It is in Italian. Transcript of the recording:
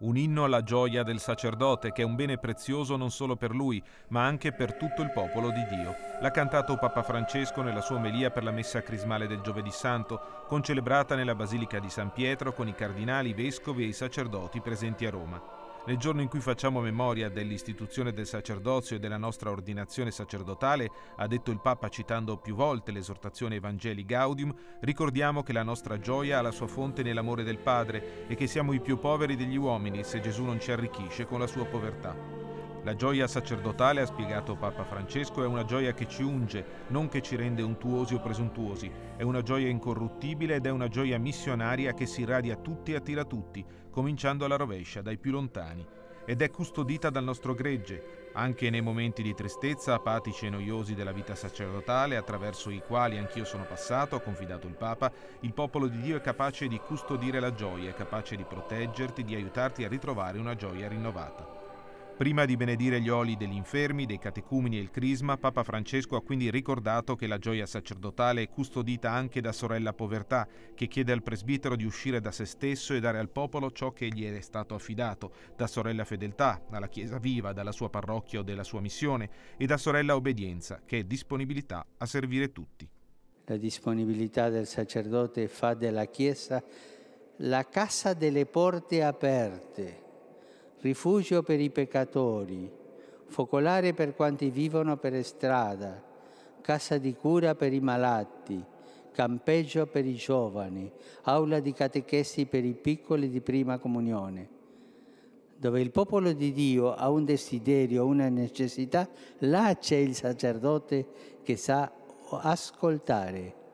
un inno alla gioia del sacerdote che è un bene prezioso non solo per lui, ma anche per tutto il popolo di Dio. L'ha cantato Papa Francesco nella sua omelia per la messa crismale del giovedì santo, concelebrata nella Basilica di San Pietro con i cardinali, i vescovi e i sacerdoti presenti a Roma. Nel giorno in cui facciamo memoria dell'istituzione del sacerdozio e della nostra ordinazione sacerdotale, ha detto il Papa citando più volte l'esortazione Evangelii Gaudium, ricordiamo che la nostra gioia ha la sua fonte nell'amore del Padre e che siamo i più poveri degli uomini se Gesù non ci arricchisce con la sua povertà. La gioia sacerdotale, ha spiegato Papa Francesco, è una gioia che ci unge, non che ci rende untuosi o presuntuosi, è una gioia incorruttibile ed è una gioia missionaria che si irradia a tutti e attira tutti, cominciando alla rovescia, dai più lontani, ed è custodita dal nostro gregge, anche nei momenti di tristezza, apatici e noiosi della vita sacerdotale, attraverso i quali anch'io sono passato, ha confidato il Papa, il popolo di Dio è capace di custodire la gioia, è capace di proteggerti, di aiutarti a ritrovare una gioia rinnovata. Prima di benedire gli oli degli infermi, dei catecumini e il crisma, Papa Francesco ha quindi ricordato che la gioia sacerdotale è custodita anche da sorella povertà, che chiede al presbitero di uscire da se stesso e dare al popolo ciò che gli è stato affidato, da sorella fedeltà, dalla Chiesa viva, dalla sua parrocchia o della sua missione, e da sorella obbedienza, che è disponibilità a servire tutti. La disponibilità del sacerdote fa della Chiesa la casa delle porte aperte rifugio per i peccatori, focolare per quanti vivono per strada, casa di cura per i malati, campeggio per i giovani, aula di catechesi per i piccoli di prima comunione, dove il popolo di Dio ha un desiderio, una necessità, là c'è il sacerdote che sa ascoltare